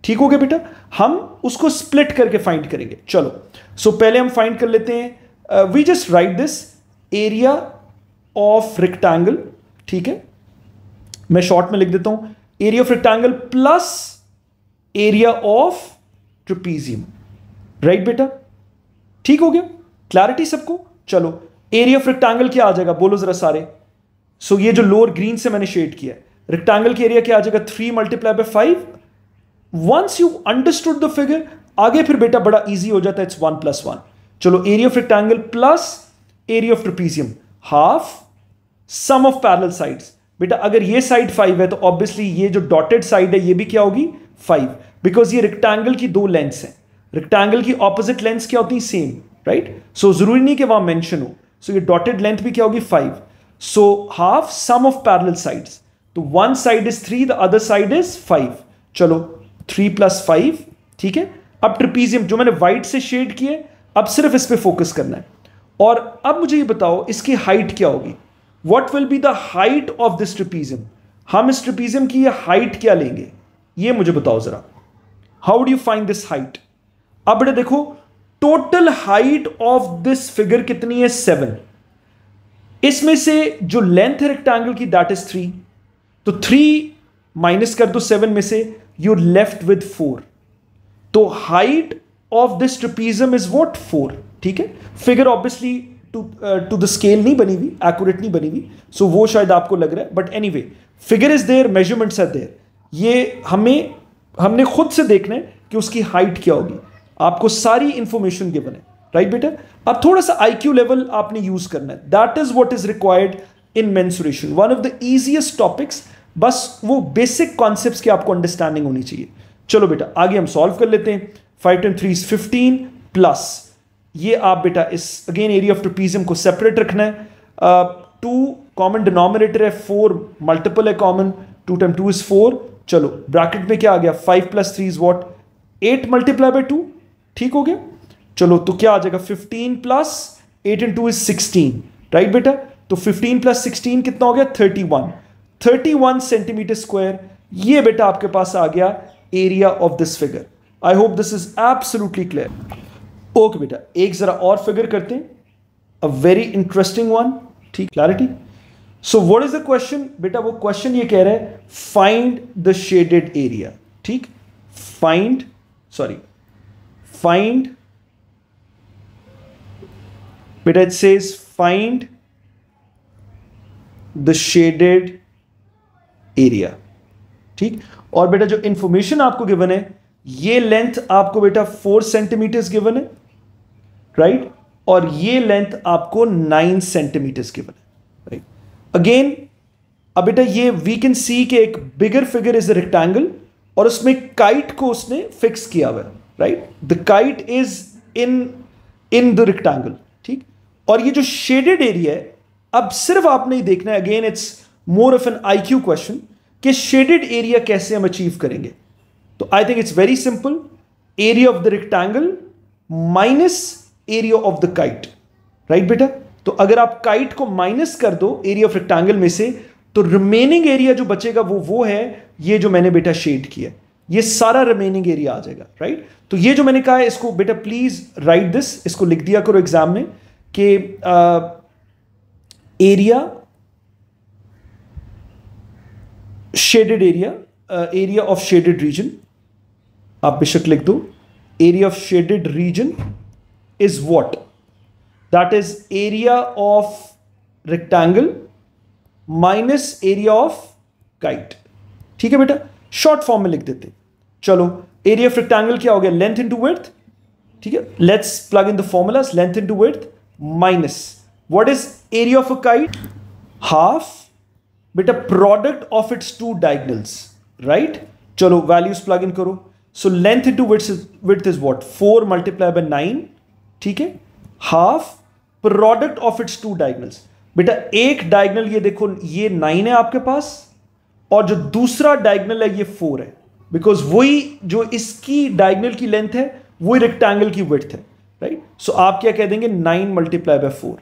ठीक हो गया बेटा हम उसको स्प्लिट करके फाइंड करेंगे चलो सो so पहले हम फाइंड कर लेते हैं we just write this area of rectangle ठीक है मैं शॉर्ट में लिख देता हूं area of rectangle plus area of trapezium right बेटा ठीक हो गया क्लैरिटी सबको चलो एरिया ऑफ रिक्टेंगल क्या आ जाएगा बोलो जरा सारे सो so, ये जो लोअर ग्रीन से मैंने शेड किया है की एरिया क्या आ जाएगा three multiply by five once you understood the figure आगे फिर बेटा बड़ा इजी हो जाता है इट्स वन प्लस वन चलो area of rectangle plus area of trapezium half sum of parallel sides बेटा अगर ये साइड फाइव है तो ऑब्वियसली ये जो डॉटेड साइड है ये भी क्या होगी फाइव बिकॉज ये रिक्टेंगल की दो लेंस हैं रिक्टेंगल की ऑपोजिट लेंस क्या होती है सेम राइट सो जरूरी नहीं कि वहां मैंशन हो सो so, ये डॉटेड लेंथ भी क्या होगी five so half sum of parallel sides तो one side is three the other side is five चलो थ्री प्लस फाइव ठीक है अब ट्रिपीजियम जो मैंने व्हाइट से शेड किए अब सिर्फ इस पर फोकस करना है और अब मुझे ये बताओ इसकी हाइट क्या होगी what will be the height of this trapezium हम इस ट्रिपीजम की ये हाइट क्या लेंगे ये मुझे बताओ जरा how do you find this height अब बेटा देखो total height of this figure कितनी है सेवन इसमें से जो लेंथ है रेक्टेंगल की दैट इज थ्री तो थ्री माइनस कर दो सेवन में से यू लेफ्ट विद फोर तो height of this trapezium is what four ठीक है figure obviously to to the scale नहीं बनी हुई एक्यूरेट नहीं बनी हुई सो वो शायद आपको लग रहा है but anyway figure is there measurements are there ये हमें हमने खुद से देखना है कि उसकी हाइट क्या होगी आपको सारी इंफॉर्मेशन गिवन है राइट बेटा अब थोड़ा सा आई क्यू लेवल आपने यूज करना है that is what is required in mensuration one of the easiest topics बस वो बेसिक कॉन्सेप्ट की आपको अंडरस्टैंडिंग होनी चाहिए चलो बेटा आगे हम सॉल्व कर लेते हैं five ten three is fifteen plus ये आप बेटा इस अगेन एरिया ऑफ ट्रपीजियम को सेपरेट रखना है टू कॉमन डिनोमिनेटर है फोर मल्टीपल है common two time two is four चलो ब्रैकेट में क्या आ गया five plus three is what eight multiply by two ठीक हो गया चलो तो क्या आ जाएगा fifteen plus eight into is sixteen right बेटा तो फिफ्टीन प्लस सिक्सटीन कितना हो गया thirty one thirty one centimetre square ये बेटा आपके पास आ गया area of this figure I hope this is absolutely clear okay बेटा एक ज़रा और फिगर करते हैं अ वेरी इंटरेस्टिंग वन ठीक clarity so what is the question बेटा वो क्वेश्चन ये कह रहा है फाइंड द शेडेड एरिया ठीक फाइंड सॉरी फाइंड बेटा it says find the shaded area ठीक और बेटा जो इंफॉर्मेशन आपको गिवन है ये लेंथ आपको बेटा फोर सेंटीमीटर्स गिवन है राइट और ये लेंथ आपको नाइन सेंटीमीटर्स की बने राइट अगेन अब बेटा ये वी कैन सी के एक bigger figure is a rectangle और उसमें काइट को उसने फिक्स किया हुआ है right the kite is in in the rectangle ठीक और ये जो शेडेड एरिया है अब सिर्फ आपने ही देखना है again it's more of an I Q question कि शेडेड एरिया कैसे हम अचीव करेंगे तो I think it's very simple area of the rectangle minus area of the kite right बेटा तो अगर आप काइट को माइनस कर दो एरिया ऑफ रेक्टेंगल में से तो रिमेनिंग एरिया जो बचेगा वो वो है ये जो मैंने बेटा शेड किया ये सारा रिमेनिंग एरिया आ जाएगा राइट तो ये जो मैंने कहा है इसको बेटा प्लीज राइट दिस इसको लिख दिया करो एग्जाम में कि area shaded area area of shaded region आप बेशक लिख दो area of shaded region is what? That is area of rectangle minus area of kite. ठीक है बेटा? Short form में लिख देते. चलो, area rectangle क्या हो Length into width. ठीक है? Let's plug in the formulas. Length into width minus what is area of a kite? Half. But product of its two diagonals, right? Chalo, values plug in karo. So length into width width is what? 4 multiplied by 9 ठीक है half product of its two diagonals बेटा एक diagonal ये देखो ये nine है आपके पास और जो दूसरा डायगनल है ये फोर है बिकॉज वही जो इसकी डायगनल की लेंथ है वही रेक्टेंगल की विथ है राइट right? सो so, आप क्या कह देंगे nine multiply by four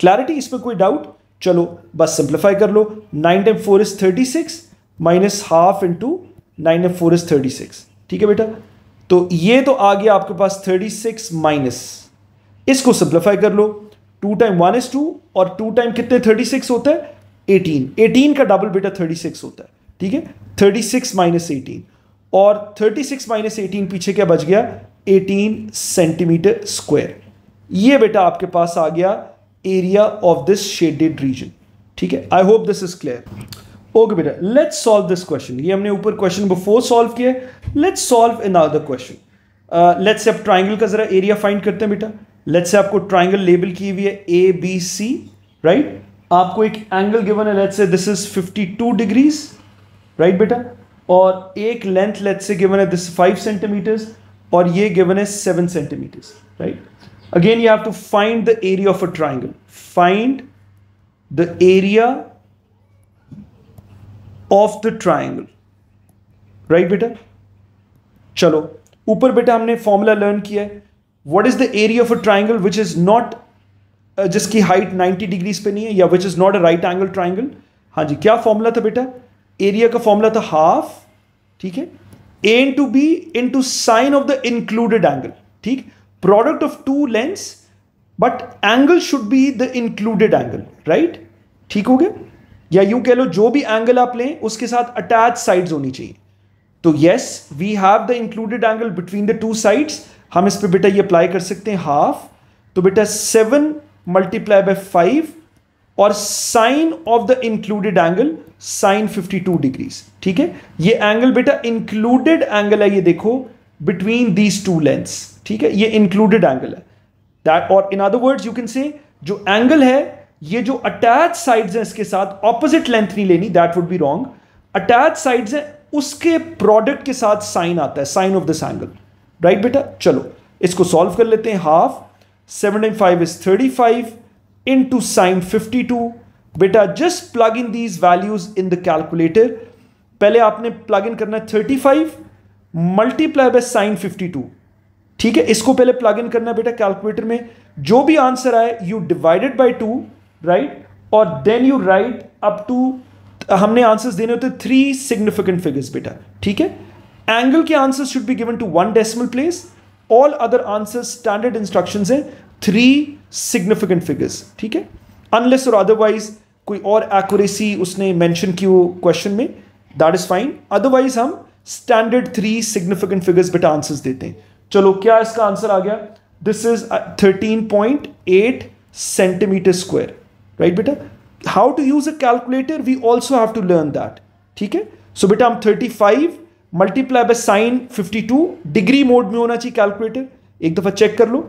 clarity इसमें कोई डाउट चलो बस सिंप्लीफाई कर लो nine time four is thirty six minus half into nine time four is thirty six ठीक है बेटा तो ये तो आ गया आपके पास थर्टी सिक्स माइनस इसको सिंप्लीफाई कर लो two time one is two और टू टाइम कितने थर्टी सिक्स होता है एटीन एटीन का डबल बेटा थर्टी सिक्स होता है ठीक है थर्टी सिक्स माइनस एटीन और थर्टी सिक्स माइनस एटीन पीछे क्या बच गया एटीन सेंटीमीटर स्क्वायर ये बेटा आपके पास आ गया area of this shaded region ठीक है I hope this is clear okay बेटा लेट्स सॉल्व दिस क्वेश्चन ये हमने ऊपर क्वेश्चन बिफोर सॉल्व किया let's solve in other question let's say आप ट्राइंगल का जरा एरिया फाइंड करते हैं बेटा लेट्स से आपको ट्राइंगल लेबल की हुई है ए बी सी राइट आपको एक एंगल गिवन है let's say this is 52 degrees right बेटा और एक लेंथ लेट्स से गिवन है दिस फाइव सेंटीमीटर्स और ये गिवन है seven centimetres right again you have to find the area of a triangle find the area of the triangle right बेटा चलो ऊपर बेटा हमने फॉर्मूला लर्न किया है what is the area of a triangle which is not जिसकी height 90 degrees पे नहीं है या which is not a right angle triangle हाँ जी क्या फॉर्मूला था बेटा एरिया का फॉर्मूला था हाफ ठीक है A to B to sine of the included angle ठीक product of two lengths but angle should be the included angle right ठीक हो गया या यूं कह लो जो भी एंगल आप लें उसके साथ अटैच साइड्स होनी चाहिए तो yes we have the included angle between the two sides हम इस पर बेटा ये अप्लाई कर सकते हैं हाफ तो बेटा सेवन मल्टीप्लाई बाय फाइव और sine of the included angle sine 52 degrees ठीक है ये एंगल बेटा इंक्लूडेड एंगल है ये देखो बिटवीन दीज टू लेंस ठीक है ये इंक्लूडेड एंगल है दैट और in other words you can say जो एंगल है ये जो अटैच साइड्स हैं इसके साथ ऑपोजिट लेंथ नहीं लेनी that would be wrong attach sides हैं उसके प्रोडक्ट के साथ साइन आता है sine of this angle right बेटा चलो इसको सॉल्व कर लेते हैं half seven five is thirty five in two sine fifty two बेटा just plug in these values in the calculator पहले आपने प्लग इन करना है thirty five multiply by sine fifty two ठीक है इसको पहले प्लग इन करना है बेटा कैलकुलेटर में जो भी आंसर आए you divided by two right और then you write up to हमने आंसर्स देने होते थ्री सिग्निफिकेंट फिगर्स बेटा ठीक है एंगल के answers should be given to one decimal place all other answers standard instruction है थ्री सिग्निफिकेंट फिगर्स ठीक है अनलेस और अदरवाइज कोई और एक्यूरेसी उसने मेंशन की हो क्वेश्चन में दैट इज फाइन अदरवाइज हम स्टैंडर्ड थ्री सिग्निफिकेंट फिगर्स बेटा आंसर्स देते हैं चलो क्या इसका आंसर आ गया this is thirteen point eight centimetre square right बेटा how to use a calculator we also have to learn that ठीक है सो बेटा हम thirty five multiply by sine fifty two degree mode में होना चाहिए कैलकुलेटर एक दफा चेक कर लो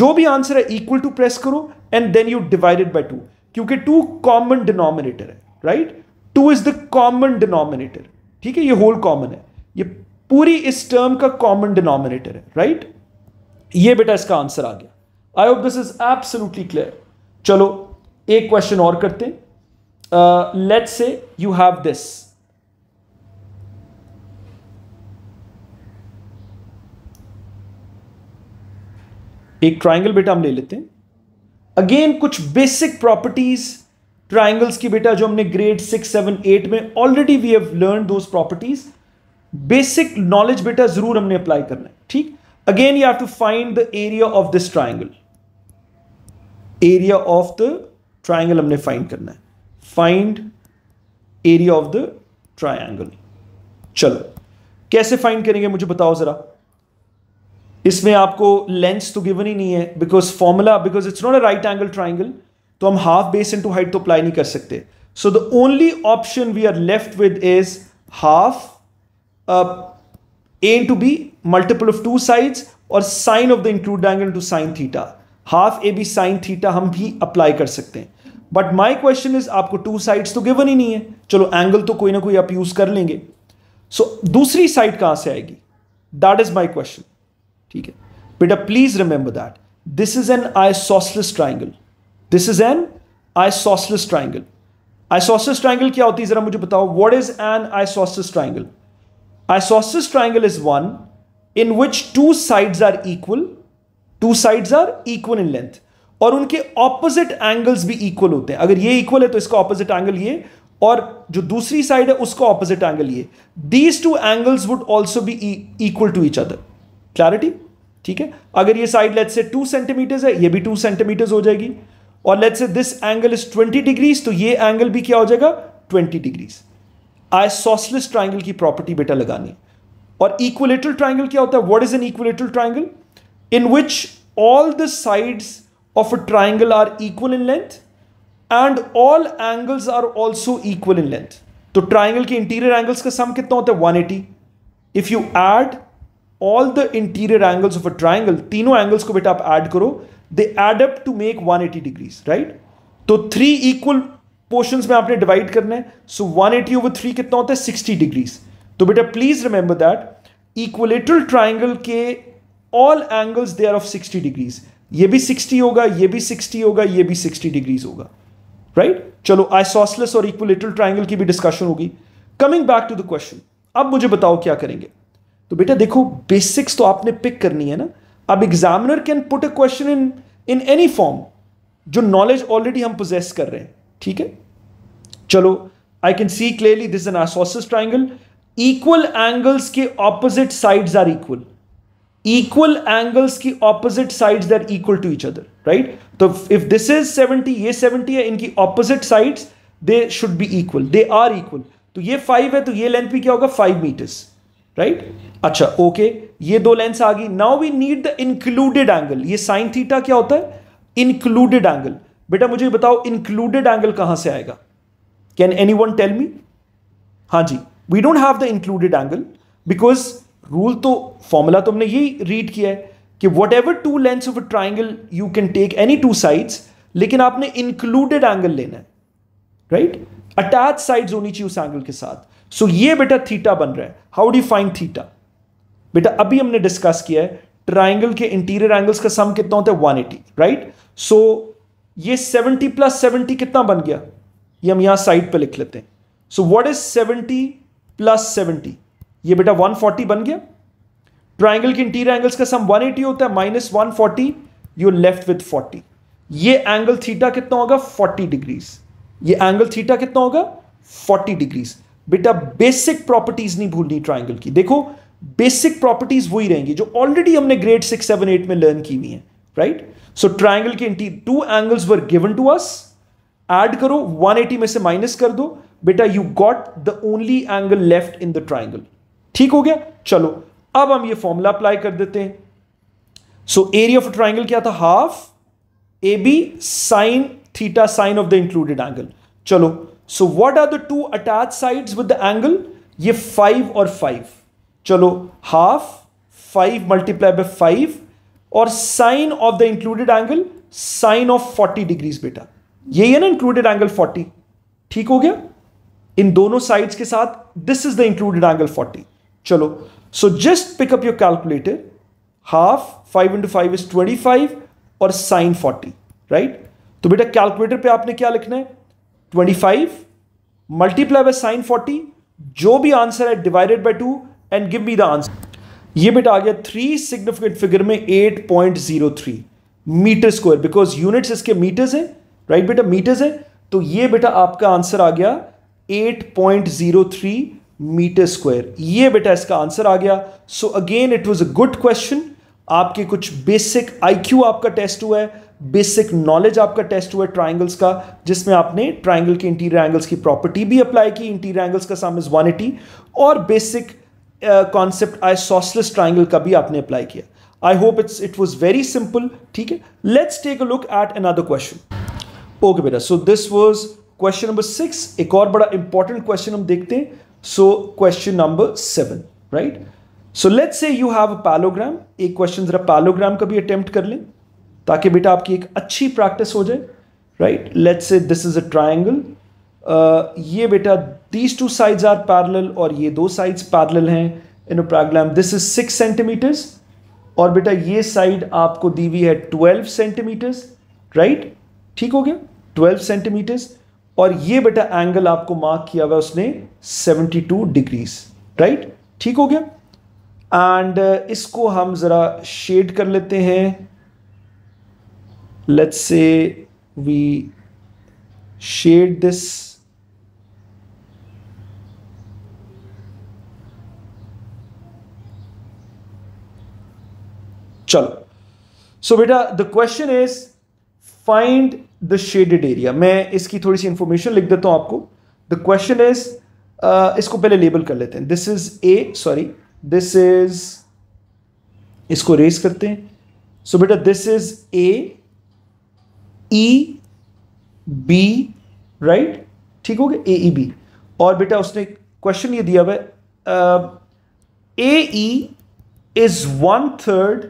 जो भी आंसर है इक्वल टू प्रेस करो and then you divided by two क्योंकि टू कॉमन डिनोमिनेटर है right two is the common denominator ठीक है ये होल कॉमन है ये पूरी इस टर्म का कॉमन डिनोमिनेटर है राइट right? ये बेटा इसका आंसर आ गया I hope this is absolutely clear चलो एक क्वेश्चन और करते हैं let say you have this एक ट्राइंगल बेटा हम ले लेते हैं अगेन कुछ बेसिक प्रॉपर्टीज ट्राइंगल्स की बेटा जो हमने ग्रेड सिक्स सेवन एट में already we have learn those properties basic knowledge बेटा जरूर हमने अप्लाई करना है ठीक again you have to find the area of this triangle area of the triangle हमने फाइंड करना है find area of the triangle चलो कैसे फाइंड करेंगे मुझे बताओ ज़रा इसमें आपको लेंथ तो गिवन ही नहीं है because formula because it's not a right angle triangle तो हम हाफ बेस इनटू हाइट तो अप्लाई नहीं कर सकते so the only option we are left with is half A to B multiple of two sides और sine of the include angle to sine theta half A B sine theta हम भी apply कर सकते हैं but my question is आपको two sides तो given ही नहीं है चलो एंगल तो कोई ना कोई आप यूज कर लेंगे सो so, दूसरी साइड कहां से आएगी दैट इज माई क्वेश्चन ठीक है बेटा please remember that this is an आईसोसलिस triangle this is an आईसोसलिस triangle आईसोसिस triangle क्या होती है जरा मुझे बताओ what is N आईसोसिस triangle आईसोसिस triangle is one in which to side are equal to sides are equal in length और उनके opposite angles भी equal होते हैं अगर ये इक्वल है तो इसका ऑपोजिट एंगल ये और जो दूसरी साइड है उसका ऑपोजिट एंगल ये these two angles would also be equal to each other clarity ठीक है अगर ये side let say two centimeters है ये भी टू सेंटीमीटर्स हो जाएगी और let say this angle is twenty degrees तो ये एंगल भी क्या हो जाएगा twenty degrees isosceles triangle की प्रॉपर्टी बेटा लगानी और इक्वलेटल ट्राइंगल क्या होता है what is an equilateral triangle in which all the sides of a triangle are equal in length and all angles are also equal in length तो triangle के interior angles का sum कितना होता है 180 if you add all the interior angles of a triangle तीनों angles को बेटा आप एड करो they add up to make 180 degrees right तो थ्री इक्वल पोर्शन में आपने डिवाइड करना है so one eighty over three कितना होता है सिक्सटी डिग्रीज तो बेटा please remember that equilateral triangle के all angles they are of 60 degrees ये भी 60 होगा ये भी 60 होगा ये भी 60 डिग्रीज होगा राइट right? चलो आइसोसलेस और इक्विलेटरल ट्राइंगल की भी डिस्कशन होगी coming back to the question अब मुझे बताओ क्या करेंगे तो बेटा देखो बेसिक्स तो आपने पिक करनी है ना अब examiner can put a question in in any form जो नॉलेज ऑलरेडी हम प्रोजेस कर रहे हैं ठीक है चलो I can see clearly this an आसोसिस ट्राइंगल इक्वल एंगल्स के opposite sides are equal equal angles की opposite sides that equal to each other right तो इफ दिस इज 70 ये 70 है इनकी opposite sides they should be equal they are equal तो ये 5 है तो ये लेंथ भी क्या होगा 5 मीटर्स राइट अच्छा ओके okay, ये दो लेंथ आ गई now we need the included angle ये साइन थीटा क्या होता है इंक्लूडेड एंगल बेटा मुझे बताओ इंक्लूडेड एंगल कहां से आएगा कैन एनी टेल मी हाँ जी we don't have the included angle because rule तो फॉर्मूला तुमने तो यही रीड किया है कि whatever two lengths of a triangle you can take any two sides लेकिन आपने इंक्लूडेड एंगल लेना है राइट अटैच साइड होनी चाहिए उस एंगल के साथ सो so, ये बेटा थीटा बन रहा है हाउ डू फाइंड थीटा बेटा अभी हमने डिस्कस किया है ट्राइंगल के इंटीरियर एंगल्स का सम कितना होता है वन एटी राइट सो ये सेवनटी प्लस सेवनटी कितना बन गया ये हम यहां साइड पर लिख लेते हैं so what is seventy plus seventy ये बेटा 140 बन गया ट्राइंगल के इंटीरियर एंगल्स का सम 180 होता है minus one forty you left with 40 ये एंगल थीटा कितना होगा 40 डिग्रीज ये एंगल थीटा कितना होगा 40 डिग्रीज बेटा बेसिक प्रॉपर्टीज नहीं भूलनी ट्राइंगल की देखो बेसिक प्रॉपर्टीज वही रहेंगी जो ऑलरेडी हमने ग्रेड सिक्स सेवन एट में लर्न की हुई है राइट सो ट्राइंगल के interior two angles were given to us add करो 180 में से माइनस कर दो बेटा you got the only angle left in the triangle ठीक हो गया चलो अब हम ये फॉर्मूला अप्लाई कर देते हैं सो एरिया ऑफ ट्राइंगल क्या था half A B sine theta sine of the included angle चलो so what are the two attach sides with the angle ये फाइव और फाइव चलो half five multiply by five और sine of the included angle sine of forty degrees बेटा यही है ना included angle forty ठीक हो गया इन दोनों साइड्स के साथ this is the included angle forty चलो so just pick up your calculator half five into five is twenty five और साइन फोर्टी राइट तो बेटा कैलकुलेटर पे आपने क्या लिखना है twenty five multiply by sine forty जो भी आंसर है divided by two and give me the answer ये बेटा आ गया थ्री सिग्निफिकेंट फिगर में eight point zero three meter square because units इसके मीटर्स हैं राइट बेटा मीटर्स हैं तो ये बेटा आपका आंसर आ गया eight point zero three meter square ये बेटा इसका आंसर आ गया so again it was a good question आपके कुछ बेसिक आईक्यू आपका टेस्ट हुआ है बेसिक नॉलेज आपका टेस्ट हुआ है ट्राइंगल्स का जिसमें आपने ट्राइंगल के इंटीरियर एंगल्स की प्रॉपर्टी भी अप्लाई की इंटीरियर एंगल्स का साम इज वन और basic concept isosceles triangle का भी आपने अप्लाई किया I hope it's it was very simple ठीक है let's take a look at another question okay बेटा so this was question number six एक और बड़ा इंपॉर्टेंट क्वेश्चन हम देखते हैं So question number seven, right? So let's say you have a parallelogram एक क्वेश्चन जरा पैलोग्राम का भी अटेम्प्ट कर लें ताकि बेटा आपकी एक अच्छी प्रैक्टिस हो जाए right let say this is a triangle ये बेटा these two sides are parallel और ये दो sides parallel हैं in a parallelogram this is six centimeters और बेटा ये साइड आपको दी हुई है ट्वेल्व सेंटीमीटर्स राइट ठीक हो गया ट्वेल्व सेंटीमीटर्स और ये बेटा एंगल आपको मार्क किया हुआ उसने 72 डिग्रीज राइट ठीक हो गया एंड uh, इसको हम ज़रा शेड कर लेते हैं लेट्स से वी शेड दिस चलो सो बेटा the question is find the shaded area मैं इसकी थोड़ी सी इंफॉर्मेशन लिख देता हूँ आपको द क्वेश्चन इज इसको पहले लेबल कर लेते हैं this is A sorry this is इसको रेस करते हैं सो बेटा this is A E B right ठीक हो गया ए ई बी और बेटा उसने क्वेश्चन ये दिया हुआ है A is one third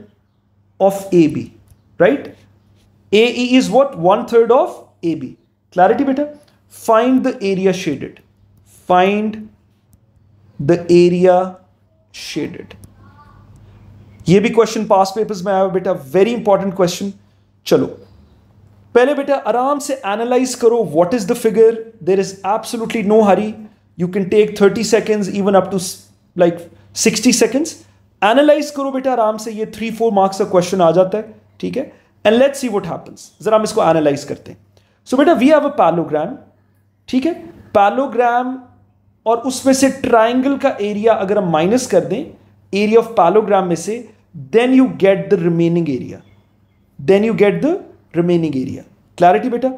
of A B right A is what one third of A B clarity बेटा find the area shaded find the area shaded ये भी क्वेश्चन पास पेपर्स में आया बेटा वेरी इंपॉर्टेंट क्वेश्चन चलो पहले बेटा आराम से एनालाइज करो what is the figure there is absolutely no hurry you can take thirty seconds even up to like sixty seconds analyse करो बेटा आराम से ये थ्री फोर मार्क्स का क्वेश्चन आ जाता है ठीक है and let's see what happens जरा हम इसको एनालाइज करते हैं सो बेटा वी हैव अ पैलोग्राम ठीक है पैलोग्राम और उसमें से ट्राइंगल का एरिया अगर हम माइनस कर दें एरिया ऑफ पैलोग्राम में से then you get the remaining area then you get the remaining area clarity बेटा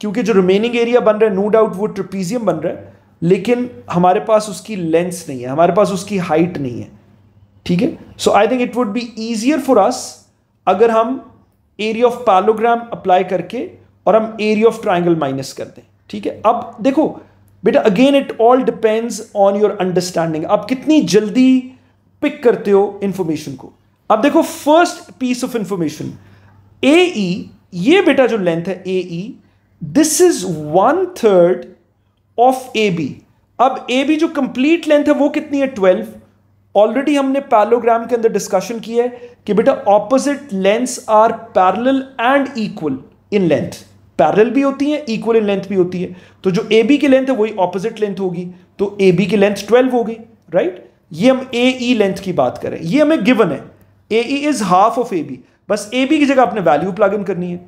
क्योंकि जो रिमेनिंग एरिया बन रहा है नो डाउट वो ट्रिपीजियम बन रहा है लेकिन हमारे पास उसकी लेंथ नहीं है हमारे पास उसकी हाइट नहीं है ठीक है so I think it would be easier for us अगर हम एरिया ऑफ पैलोग्राम अप्लाई करके और हम एरिया ऑफ ट्राइंगल माइनस कर दें ठीक है अब देखो बेटा again it all depends on your understanding आप कितनी जल्दी पिक करते हो इंफॉर्मेशन को अब देखो first piece of information A E ये बेटा जो लेंथ है A E this is one third of A B अब ए बी जो कंप्लीट लेंथ है वो कितनी है ट्वेल्व ऑलरेडी हमने पैलोग्राम के अंदर डिस्कशन की है कि बेटा opposite lengths are parallel and equal in length parallel भी होती है इक्वल इन लेंथ भी होती है तो जो ए बी की लेंथ है वही ऑपोजिट लेंथ होगी तो ए बी की लेंथ ट्वेल्व होगी राइट ये हम ए ई लेंथ की बात करें ये हमें गिवन है A E is half of A B बस ए बी की जगह आपने वैल्यू प्लग इन करनी है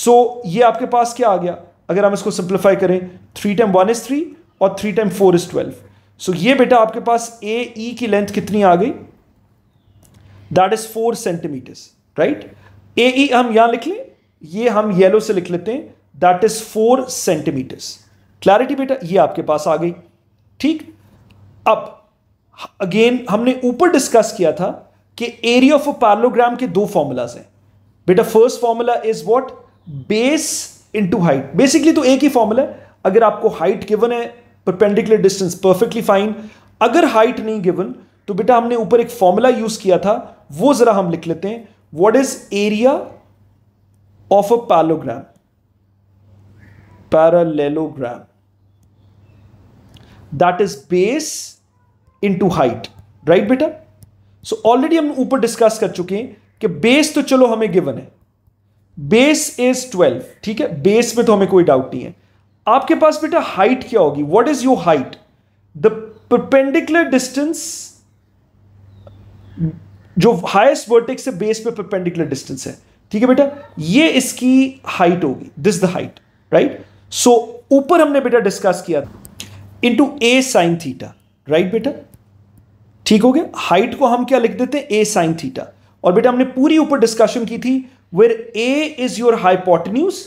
सो so, ये आपके पास क्या आ गया अगर हम इसको सिंप्लीफाई करें three time one is three और three time four is twelve so ये बेटा आपके पास ए ई की लेंथ कितनी आ गई that is four centimeters right A E हम यहां लिख लें ये हम येलो से लिख लेते हैं that is four centimeters clarity बेटा ये आपके पास आ गई ठीक अब अगेन हमने ऊपर डिस्कस किया था कि एरिया ऑफ अ पैरलोग्राम के दो फॉर्मूलाज हैं बेटा first formula is what base into height basically तो एक ही फॉर्मूला है अगर आपको हाइट गिवन है परपेंडिकुलर डिस्टेंस परफेक्टली फाइन अगर हाइट नहीं गिवन तो बेटा हमने ऊपर एक फॉर्मूला यूज किया था वो जरा हम लिख लेते हैं what is area of a parallelogram parallelogram that is base into height right बेटा सो ऑलरेडी हम ऊपर डिस्कस कर चुके हैं कि बेस तो चलो हमें गिवन है बेस इज ट्वेल्व ठीक है बेस में तो हमें कोई डाउट नहीं है आपके पास बेटा हाइट क्या होगी what is your height the perpendicular distance जो हाइस्ट वर्टेक्स से बेस पे परपेंडिकुलर डिस्टेंस है ठीक है बेटा ये इसकी हाइट होगी this the height right so ऊपर हमने बेटा डिस्कस किया था into A sine theta right बेटा ठीक हो गया हाइट को हम क्या लिख देते हैं ए साइन थीटा और बेटा हमने पूरी ऊपर डिस्कशन की थी where A is your hypotenuse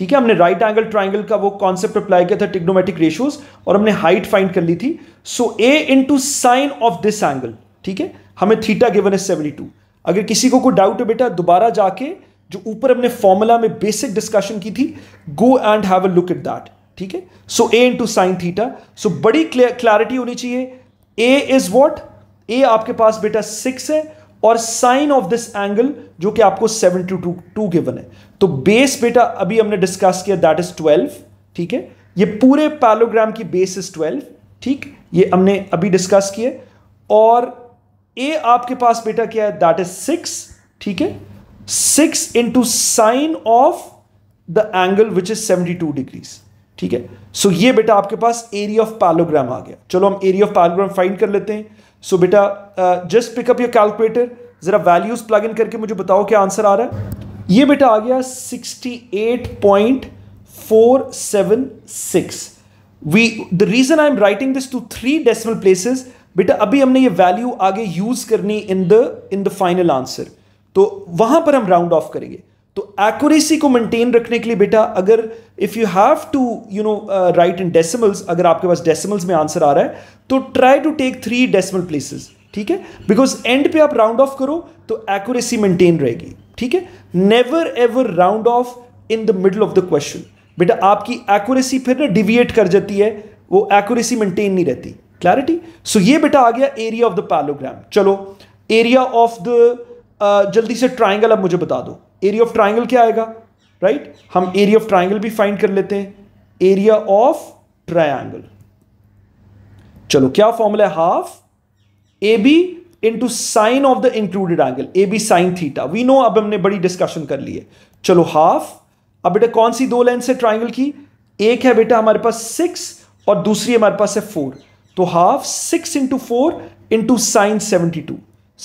ठीक है हमने राइट एंगल ट्राइंगल का वो कॉन्सेप्ट अप्लाई किया था टिग्नोमेटिक रेशियोज और हमने हाइट फाइंड कर ली थी so A into sine of this angle ठीक है हमें थीटा गिवन है सेवेंटी टू अगर किसी को कोई डाउट है बेटा दोबारा जाके जो ऊपर हमने फॉर्मूला में बेसिक डिस्कशन की थी go and have a look at that ठीक है सो ए इंटू साइन थीटा सो बड़ी क्लैरिटी होनी चाहिए ए इज वॉट ए आपके पास बेटा सिक्स है और साइन ऑफ दिस एंगल जो कि आपको seven two two two given है तो बेस बेटा अभी हमने डिस्कस किया दैट इज ट्वेल्व ठीक है ये पूरे पैलोग्राम की बेस इज ट्वेल्व ठीक ये हमने अभी डिस्कस किए और ए आपके पास बेटा क्या है दैट इज सिक्स ठीक है six into sine of the angle which is seventy two degrees ठीक है सो so ये बेटा आपके पास एरिया ऑफ पैलोग्राम आ गया चलो हम एरिया ऑफ पैलोग्राम फाइंड कर लेते हैं सो बेटा जस्ट पिकअप योर कैलकुलेटर ज़रा वैल्यूज़ प्लग इन करके मुझे बताओ क्या आंसर आ रहा है ये बेटा आ गया 68.476 we the reason I am writing this to three decimal places बेटा अभी हमने ये वैल्यू आगे यूज़ करनी in the in the final answer तो वहां पर हम राउंड ऑफ करेंगे तो एक्यूरेसी को मेंटेन रखने के लिए बेटा अगर if you have to you know write in decimals अगर आपके पास डेसिमल्स में आंसर आ रहा है तो try to take three decimal places ठीक है बिकॉज एंड पे आप राउंड ऑफ करो तो एक्यूरेसी मेंटेन रहेगी ठीक है never ever round off in the middle of the question बेटा आपकी एक्यूरेसी फिर ना डिविएट कर जाती है वो एक्यूरेसी मेंटेन नहीं रहती क्लैरिटी सो so, ये बेटा आ गया एरिया ऑफ द पैलोग्राम चलो एरिया ऑफ द जल्दी से ट्राइंगल अब मुझे बता दो एरिया ऑफ ट्राइंगल क्या आएगा राइट right? हम एरिया ऑफ ट्राइंगल भी फाइंड कर लेते हैं एरिया ऑफ ट्राइंगल चलो क्या फॉर्मूला है half A B into sine of the included angle A B sine theta we know अब हमने बड़ी डिस्कशन कर ली है चलो हाफ अब बेटा कौन सी दो लेंस है ट्राइंगल की एक है बेटा हमारे पास सिक्स और दूसरी हमारे पास है फोर तो half six into four into sine seventy two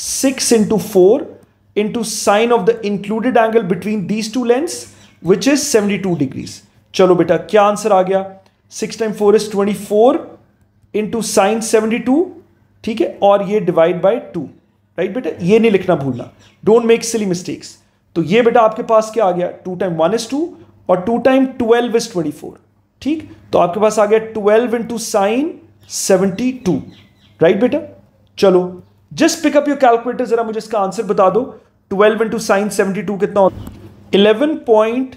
six into four into sine of the included angle between these two lens which is 72 degrees चलो बेटा क्या आंसर आ गया six time four is twenty four into sine seventy two ठीक है और ये divide by two right बेटा ये नहीं लिखना भूलना डोंट मेक सिली मिस्टेक्स तो ये बेटा आपके पास क्या आ गया two time one is two और two time twelve is twenty four ठीक तो आपके पास आ गया twelve into sine seventy two right बेटा चलो जस्ट पिकअप योर कैलकुलेटर जरा मुझे इसका आंसर बता दो twelve into sine seventy two कितना होता eleven point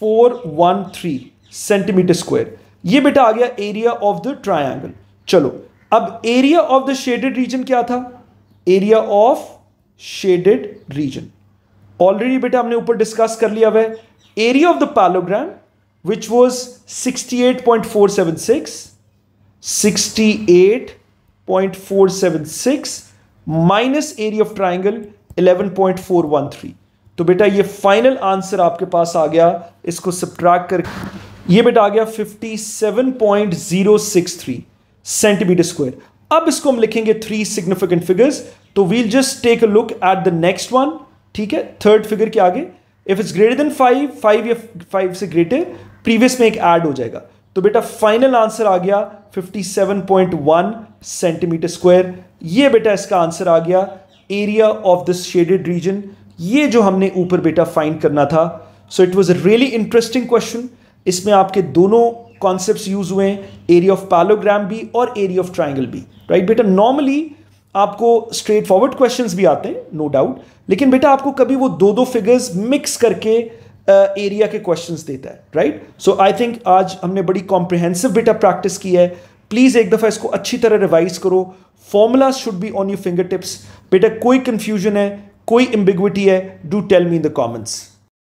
four one three centimetre square ये बेटा आ गया एरिया ऑफ द ट्रायंगल चलो अब area of the shaded region क्या था area of shaded region already बेटा हमने ऊपर डिस्कस कर लिया हुआ है area of the parallelogram which was sixty eight point four seven six minus area of triangle 11.413 तो बेटा ये फाइनल आंसर आपके पास आ गया इसको सब्ट्रैक्ट कर ये बेटा आ गया 57.063 सेंटीमीटर स्क्वायर अब इसको हम लिखेंगे थ्री सिग्निफिकेंट फिगर्स तो we'll just take a look at the next one ठीक है थर्ड फिगर के आगे if it's greater than five five या फाइव से ग्रेटर प्रीवियस में एक ऐड हो जाएगा तो बेटा फाइनल आंसर आ गया 57.1 सेंटीमीटर स्क्वायर ये बेटा इसका आंसर आ गया area of this shaded region ये जो हमने ऊपर बेटा फाइंड करना था so it was a really interesting question इसमें आपके दोनों कॉन्सेप्ट यूज हुए हैं एरिया ऑफ पैलोग्राम भी और एरिया ऑफ ट्राइंगल भी राइट right? बेटा नॉर्मली आपको स्ट्रेट फॉरवर्ड क्वेश्चन भी आते हैं नो no डाउट लेकिन बेटा आपको कभी वो दो दो फिगर्स मिक्स करके एरिया uh, के क्वेश्चंस देता है राइट सो आई थिंक आज हमने बड़ी कॉम्प्रिहेंसिव बेटा प्रैक्टिस की है प्लीज़ एक दफ़ा इसको अच्छी तरह रिवाइज करो formula should be on you finger tips बेटा कोई कन्फ्यूजन है कोई एम्बिग्विटी है do tell me in the comments